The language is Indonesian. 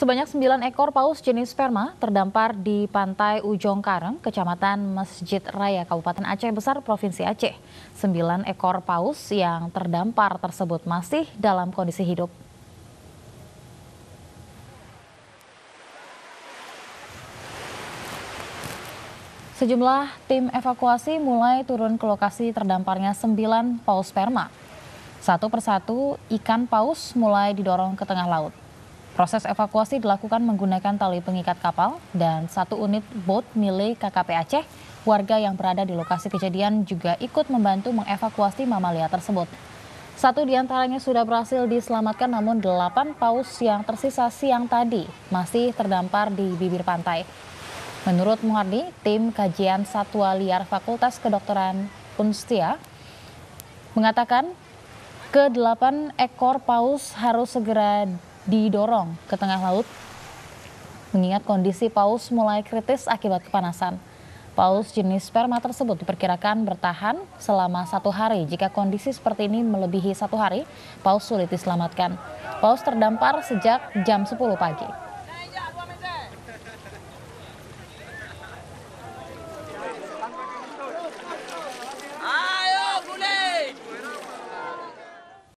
Sebanyak 9 ekor paus jenis sperma terdampar di pantai Ujong Karang, Kecamatan Masjid Raya, Kabupaten Aceh Besar, Provinsi Aceh. 9 ekor paus yang terdampar tersebut masih dalam kondisi hidup. Sejumlah tim evakuasi mulai turun ke lokasi terdamparnya 9 paus sperma. Satu persatu, ikan paus mulai didorong ke tengah laut. Proses evakuasi dilakukan menggunakan tali pengikat kapal dan satu unit boat milik KKP Aceh. Warga yang berada di lokasi kejadian juga ikut membantu mengevakuasi mamalia tersebut. Satu di antaranya sudah berhasil diselamatkan namun delapan paus yang tersisa siang tadi masih terdampar di bibir pantai. Menurut Muhardi, tim kajian satwa liar Fakultas Kedokteran Unstia mengatakan ke delapan ekor paus harus segera didorong ke tengah laut mengingat kondisi paus mulai kritis akibat kepanasan. Paus jenis sperma tersebut diperkirakan bertahan selama satu hari. Jika kondisi seperti ini melebihi satu hari, paus sulit diselamatkan. Paus terdampar sejak jam 10 pagi.